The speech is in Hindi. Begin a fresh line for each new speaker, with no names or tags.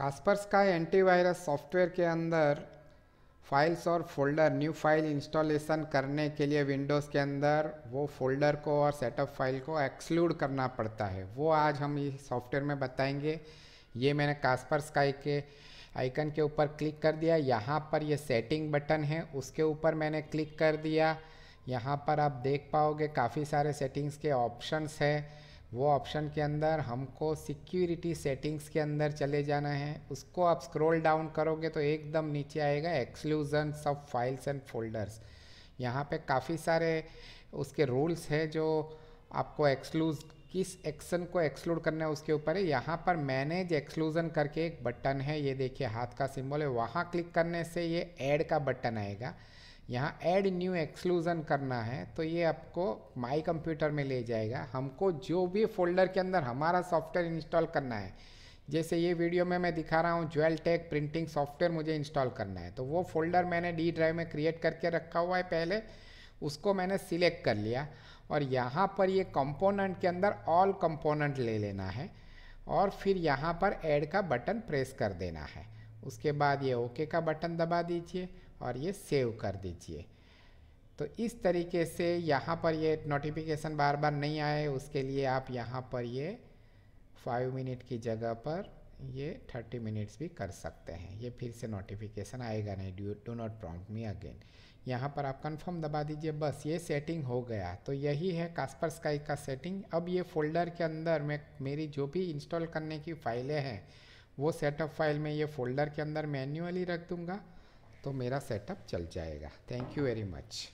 कास्पर्स का एंटीवायरस सॉफ्टवेयर के अंदर फाइल्स और फोल्डर न्यू फाइल इंस्टॉलेशन करने के लिए विंडोज़ के अंदर वो फोल्डर को और सेटअप फाइल को एक्सक्लूड करना पड़ता है वो आज हम इस सॉफ्टवेयर में बताएंगे ये मैंने कास्पर्स का के आइकन के ऊपर क्लिक कर दिया यहाँ पर ये सेटिंग बटन है उसके ऊपर मैंने क्लिक कर दिया यहाँ पर आप देख पाओगे काफ़ी सारे सेटिंग्स के ऑप्शंस है वो ऑप्शन के अंदर हमको सिक्योरिटी सेटिंग्स के अंदर चले जाना है उसको आप स्क्रॉल डाउन करोगे तो एकदम नीचे आएगा एक्सक्लूजन सब फाइल्स एंड फोल्डर्स यहाँ पे काफ़ी सारे उसके रूल्स है जो आपको एक्सक्लूज किस एक्शन को एक्सक्लूड करना है उसके ऊपर है यहाँ पर मैनेज एक्सक्लूजन करके एक बटन है ये देखिए हाथ का सिंबल है वहाँ क्लिक करने से ये ऐड का बटन आएगा यहाँ ऐड न्यू एक्सक्लूज़न करना है तो ये आपको माई कंप्यूटर में ले जाएगा हमको जो भी फोल्डर के अंदर हमारा सॉफ्टवेयर इंस्टॉल करना है जैसे ये वीडियो में मैं दिखा रहा हूँ ज्वेल टेक प्रिंटिंग सॉफ्टवेयर मुझे इंस्टॉल करना है तो वो फोल्डर मैंने डी ड्राइव में क्रिएट करके रखा हुआ है पहले उसको मैंने सिलेक्ट कर लिया और यहाँ पर ये कंपोनेंट के अंदर ऑल कंपोनेंट ले लेना है और फिर यहाँ पर ऐड का बटन प्रेस कर देना है उसके बाद ये ओके का बटन दबा दीजिए और ये सेव कर दीजिए तो इस तरीके से यहाँ पर ये नोटिफिकेशन बार बार नहीं आए उसके लिए आप यहाँ पर ये फाइव मिनट की जगह पर ये थर्टी मिनट्स भी कर सकते हैं ये फिर से नोटिफिकेशन आएगा नहीं do do not prompt me again यहाँ पर आप कंफर्म दबा दीजिए बस ये सेटिंग हो गया तो यही है कास्पर स्काई का सेटिंग अब ये फोल्डर के अंदर मैं मेरी जो भी इंस्टॉल करने की फाइलें हैं वो सेटअप फाइल में ये फोल्डर के अंदर मैन्युअली रख दूँगा तो मेरा सेटअप चल जाएगा थैंक यू वेरी मच